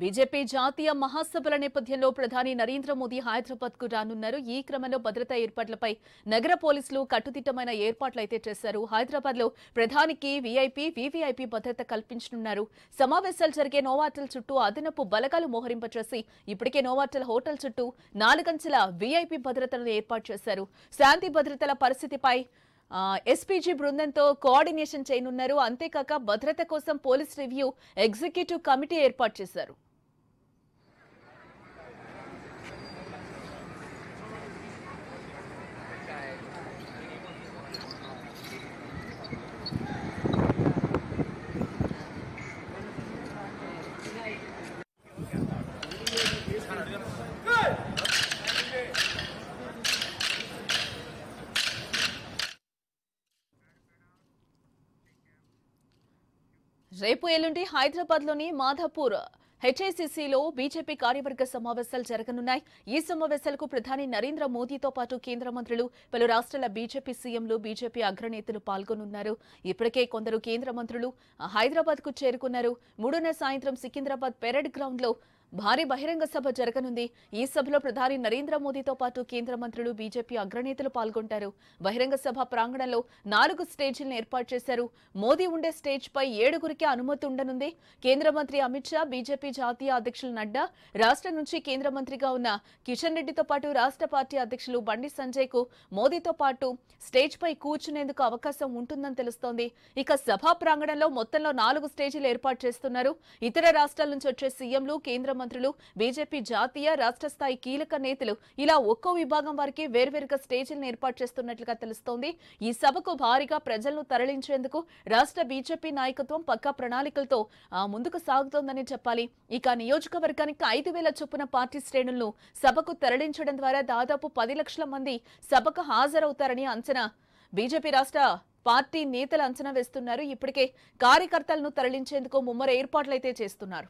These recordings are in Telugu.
బీజేపీ జాతీయ మహాసభల నేపథ్యంలో ప్రధాని నరేంద్ర మోదీ హైదరాబాద్ కు రానున్నారు ఈ క్రమంలో భద్రతా ఏర్పాట్లపై నగర పోలీసులు కట్టుదిట్టమైన ఏర్పాట్లయితే చేశారు హైదరాబాద్ లో ప్రధానికి వీఐపీ వీవీఐపీ భద్రత కల్పించనున్నారు సమావేశాలు జరిగే నోవాటల్ చుట్టూ అదనపు బలగాలు మోహరింపచేసి ఇప్పటికే నోవాటల్ హోటల్ చుట్టూ నాలుగంచెల వీఐపీ భద్రతలను ఏర్పాటు చేశారు శాంతి భద్రతల పరిస్థితిపై ఎస్పీజీ బృందంతో కోఆర్డినేషన్ చేయనున్నారు అంతేకాక భద్రత కోసం పోలీస్ రివ్యూ ఎగ్జిక్యూటివ్ కమిటీ ఏర్పాటు చేశారు రేపు ఎల్లుండి హైదరాబాద్ లోని మాధాపూర్ హెచ్ఐసిసిలో బీజేపీ కార్యవర్గ సమావేశాలు జరగనున్నాయి ఈ సమావేశాలకు ప్రధాని నరేంద్ర మోదీతో పాటు కేంద్ర మంత్రులు పలు రాష్ట్రాల బీజేపీ సీఎంలు బీజేపీ అగ్రనేతలు పాల్గొనున్నారు ఇప్పటికే కొందరు కేంద్ర మంత్రులు హైదరాబాద్ కు చేరుకున్నారు మూడున్నర సాయంత్రం సికింద్రాబాద్ పెరడ్ లో భారీ బహిరంగ సభ జరగనుంది ఈ సభలో ప్రధాని నరేంద్ర మోదీతో పాటు కేంద్ర మంత్రులు బీజేపీ అగ్రనేతలు పాల్గొంటారు బహిరంగ సభ ప్రాంగణంలో నాలుగు స్టేజీలను ఏర్పాటు చేశారు మోదీ ఉండే స్టేజ్ పై ఏడుగురికి అనుమతి ఉండనుంది కేంద్ర మంత్రి అమిత్ షా బీజేపీ జాతీయ అధ్యక్షులు నడ్డా రాష్ట్రం నుంచి కేంద్ర మంత్రిగా ఉన్న కిషన్ రెడ్డితో పాటు రాష్ట్ర పార్టీ అధ్యక్షులు బండి సంజయ్ కు మోదీతో పాటు స్టేజ్ పై కూర్చునేందుకు అవకాశం ఉంటుందని తెలుస్తోంది ఇక సభా ప్రాంగణంలో మొత్తంలో నాలుగు స్టేజీలు ఏర్పాటు చేస్తున్నారు ఇతర రాష్ట్రాల నుంచి వచ్చే సీఎంలు కేంద్ర ముఖ్యమంత్రులు బీజేపీ జాతీయ రాష్ట్ర స్థాయి కీలక నేతలు ఇలా ఒక్కో విభాగం వారికి వేర్వేరుగా స్టేజీలను ఏర్పాటు చేస్తున్నట్లుగా తెలుస్తోంది ఈ సభకు భారీగా ప్రజలను తరలించేందుకు రాష్ట్ర బీజేపీ నాయకత్వం పక్కా ప్రణాళికలతో ముందుకు సాగుతోందని చెప్పాలి ఇక నియోజకవర్గానికి ఐదు వేల చొప్పున పార్టీ శ్రేణులను సభకు తరలించడం ద్వారా దాదాపు పది లక్షల మంది సభకు హాజరవుతారని అంచనా బీజేపీ రాష్ట్ర పార్టీ నేతలు అంచనా వేస్తున్నారు ఇప్పటికే కార్యకర్తలను తరలించేందుకు ముమ్మర ఏర్పాట్లయితే చేస్తున్నారు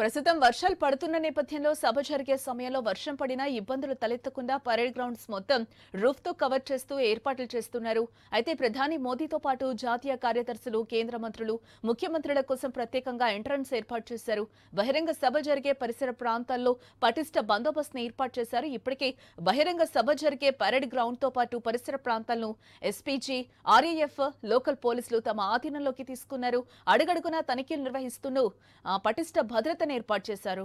ప్రస్తుతం వర్షాలు పడుతున్న నేపథ్యంలో సభ జరిగే సమయంలో వర్షం పడినా ఇబ్బందులు తలెత్తకుండా పరేడ్ గ్రౌండ్స్ మొత్తం రూఫ్ తో కవర్ చేస్తూ ఏర్పాట్లు చేస్తున్నారు అయితే ప్రధాని మోదీతో పాటు జాతీయ కార్యదర్శులు కేంద్ర మంత్రులు ముఖ్యమంత్రుల కోసం ప్రత్యేకంగా ఎంట్రన్స్ ఏర్పాటు చేశారు బహిరంగ సభ జరిగే పరిసర ప్రాంతాల్లో పటిష్ట బందోబస్తును ఏర్పాటు చేశారు ఇప్పటికే బహిరంగ సభ జరిగే పరేడ్ గ్రౌండ్ తో పాటు పరిసర ప్రాంతాలను ఎస్పీజీ ఆర్ఏఎఫ్ e లోకల్ పోలీసులు తమ ఆధీనంలోకి తీసుకున్నారు అడుగడుగునా తనిఖీలు నిర్వహిస్తున్నారు పటిష్ట భద్రత శాఖను ఏర్పాటు చేశారు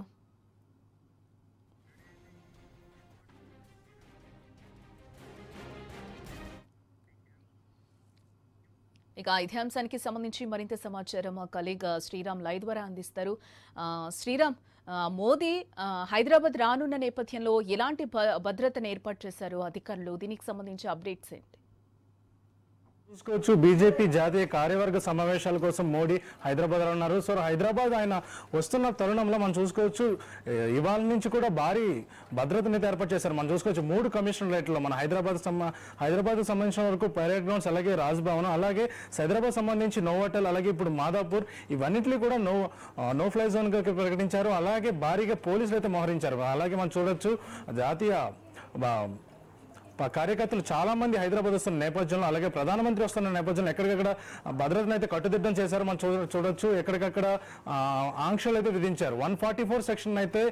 ఇక ఇదే అంశానికి సంబంధించి మరింత సమాచారం మా కలీగ్ శ్రీరామ్ లై ద్వారా అందిస్తారు శ్రీరామ్ మోదీ హైదరాబాద్ రానున్న నేపథ్యంలో ఎలాంటి భద్రతను ఏర్పాటు చేశారు అధికారులు దీనికి సంబంధించి అప్డేట్స్ ఏంటి చూసుకోవచ్చు బీజేపీ జాతీయ కార్యవర్గ సమావేశాల కోసం మోడీ హైదరాబాద్ లో ఉన్నారు సో హైదరాబాద్ ఆయన వస్తున్న తరుణంలో మనం చూసుకోవచ్చు ఇవాళ నుంచి కూడా భారీ భద్రతని ఏర్పాటు చేశారు మనం చూసుకోవచ్చు మూడు కమిషనరేట్లో మన హైదరాబాద్ హైదరాబాద్ సంబంధించిన వరకు పరేడ్ గ్రౌండ్స్ అలాగే రాజ్భవన్ అలాగే హైదరాబాద్ సంబంధించి నో హోటల్ అలాగే ఇప్పుడు మాదాపూర్ ఇవన్నింటినీ కూడా నో నో ఫ్లై గా ప్రకటించారు అలాగే భారీగా పోలీసులు అయితే మోహరించారు అలాగే మనం చూడొచ్చు జాతీయ కార్యకర్తలు చాలా మంది హైదరాబాద్ వస్తున్న నేపథ్యంలో అలాగే ప్రధానమంత్రి వస్తున్న నేపథ్యంలో ఎక్కడికక్కడ భద్రతను అయితే కట్టుదిద్దం చేశారు మనం చూడొచ్చు ఎక్కడికక్కడ ఆంక్షలు అయితే విధించారు వన్ ఫార్టీ ఫోర్ సెక్షన్ అయితే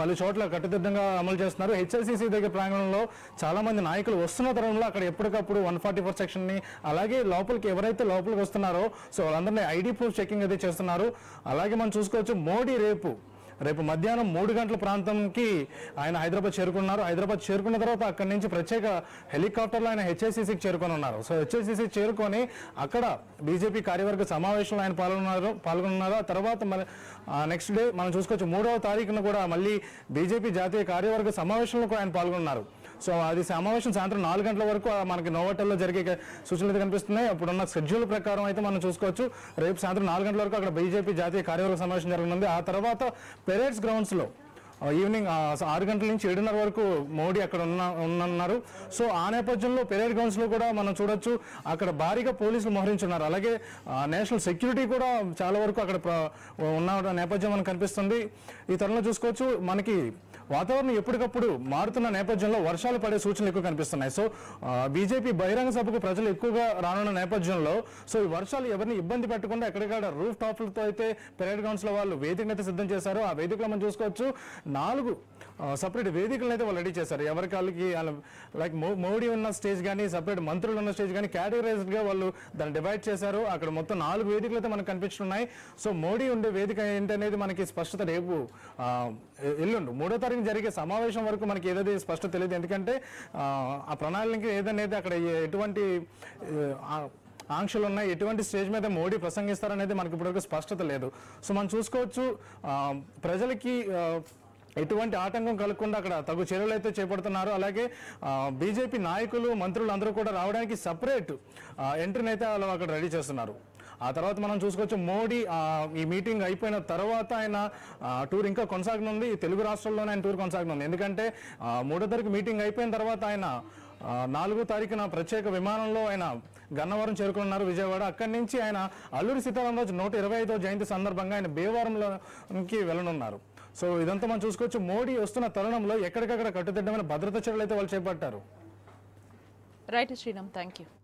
పలు చోట్ల కట్టుదిద్దంగా అమలు చేస్తున్నారు హెచ్ఎల్సిసి దగ్గర ప్రాంగణంలో చాలా మంది నాయకులు వస్తున్న తరంలో అక్కడ ఎప్పటికప్పుడు వన్ ఫార్టీ ఫోర్ సెక్షన్ ని అలాగే లోపలికి ఎవరైతే లోపలికి వస్తున్నారో సో వాళ్ళందరినీ ఐడి ప్రూఫ్ చెకింగ్ అయితే చేస్తున్నారు అలాగే మనం చూసుకోవచ్చు మోడీ రేపు రేపు మధ్యాహ్నం మూడు గంటల ప్రాంతంకి ఆయన హైదరాబాద్ చేరుకున్నారు హైదరాబాద్ చేరుకున్న తర్వాత అక్కడి నుంచి ప్రత్యేక హెలికాప్టర్లో ఆయన హెచ్ఎస్సిసికి చేరుకొని ఉన్నారు సో హెచ్ఎస్సిసి చేరుకొని అక్కడ బీజేపీ కార్యవర్గ సమావేశంలో ఆయన పాల్గొన్నారు పాల్గొన్నారు తర్వాత నెక్స్ట్ డే మనం చూసుకోవచ్చు మూడవ తారీఖున కూడా మళ్ళీ బీజేపీ జాతీయ కార్యవర్గ సమావేశంలో కూడా ఆయన పాల్గొన్నారు సో అది సమావేశం సాయంత్రం నాలుగు గంటల వరకు మనకి నోవటల్లో జరిగే సూచనలు అయితే కనిపిస్తున్నాయి అప్పుడున్న షెడ్యూల్ ప్రకారం అయితే మనం చూసుకోవచ్చు రేపు సాయంత్రం నాలుగు గంటల వరకు అక్కడ బీజేపీ జాతీయ కార్యవర్గ సమావేశం జరగనుంది ఆ తర్వాత పెరేడ్స్ గ్రౌండ్స్లో ఈవినింగ్ ఆరు గంటల నుంచి ఏడున్నర వరకు మోడీ అక్కడ ఉన్న ఉన్నారు సో ఆ నేపథ్యంలో పెరేడ్ గ్రౌండ్స్లో కూడా మనం చూడొచ్చు అక్కడ భారీగా పోలీసులు మోహరించున్నారు అలాగే నేషనల్ సెక్యూరిటీ కూడా చాలా వరకు అక్కడ ఉన్న నేపథ్యం మనకు కనిపిస్తుంది ఈ తరంలో చూసుకోవచ్చు మనకి వాతావరణం ఎప్పటికప్పుడు మారుతున్న నేపథ్యంలో వర్షాలు పడే సూచనలు ఎక్కువ కనిపిస్తున్నాయి సో బీజేపీ బహిరంగ సభకు ప్రజలు ఎక్కువగా రానున్న నేపథ్యంలో సో ఈ వర్షాలు ఎవరిని ఇబ్బంది పెట్టకుండా ఎక్కడికక్కడ రూఫ్ టాప్లతో అయితే పెరేడ్ గ్రౌండ్స్లో వాళ్ళు వేదికను అయితే సిద్ధం చేశారు ఆ వేదికలో మనం చూసుకోవచ్చు నాలుగు సపరేట్ వేదికలను అయితే వాళ్ళు రెడీ చేశారు ఎవరి వాళ్ళకి లైక్ మోడీ ఉన్న స్టేజ్ కానీ సపరేట్ మంత్రులు ఉన్న స్టేజ్ కానీ గా వాళ్ళు దాన్ని డివైడ్ చేశారు అక్కడ మొత్తం నాలుగు వేదికలు అయితే మనకు కనిపిస్తున్నాయి సో మోడీ ఉండే వేదిక ఏంటనేది మనకి స్పష్టత రేపు ఎల్లుండు మూడో తారీఖు రేపటికి జరిగే సమావేశం వరకు మనకి ఏదైతే స్పష్టత తెలియదు ఎందుకంటే ఆ ప్రణాళిక ఏదనేది అక్కడ ఎటువంటి ఆంక్షలు ఉన్నాయి ఎటువంటి స్టేజ్ మీద మోడీ ప్రసంగిస్తారనేది మనకి ఇప్పటివరకు స్పష్టత లేదు సో మనం చూసుకోవచ్చు ప్రజలకి ఎటువంటి ఆటంకం కలగకుండా అక్కడ తగు చర్యలు అయితే చేపడుతున్నారు అలాగే బీజేపీ నాయకులు మంత్రులు అందరూ కూడా రావడానికి సపరేట్ ఎంట్రీని అయితే వాళ్ళు అక్కడ రెడీ చేస్తున్నారు ఆ తర్వాత మనం చూసుకోవచ్చు మోడీ ఈ మీటింగ్ అయిపోయిన తర్వాత ఆయన టూర్ ఇంకా కొనసాగనుంది తెలుగు రాష్ట్రాల్లోనే ఆయన టూర్ కొనసాగనుంది ఎందుకంటే మూడో తారీఖు మీటింగ్ అయిపోయిన తర్వాత ఆయన నాలుగో తారీఖున ప్రత్యేక విమానంలో ఆయన గన్నవరం చేరుకున్నారు విజయవాడ అక్కడి నుంచి ఆయన అల్లూరి సీతారామరాజు నూట ఇరవై ఐదో జయంతి సందర్భంగా ఆయన భీమవరంలోకి వెళ్ళనున్నారు సో ఇదంతా మనం చూసుకోవచ్చు మోడీ వస్తున్న తరుణంలో ఎక్కడికక్కడ కట్టుదిడ్డమైన భద్రతా చర్యలు అయితే వాళ్ళు చేపట్టారు రైట్ శ్రీరామ్ థ్యాంక్ యూ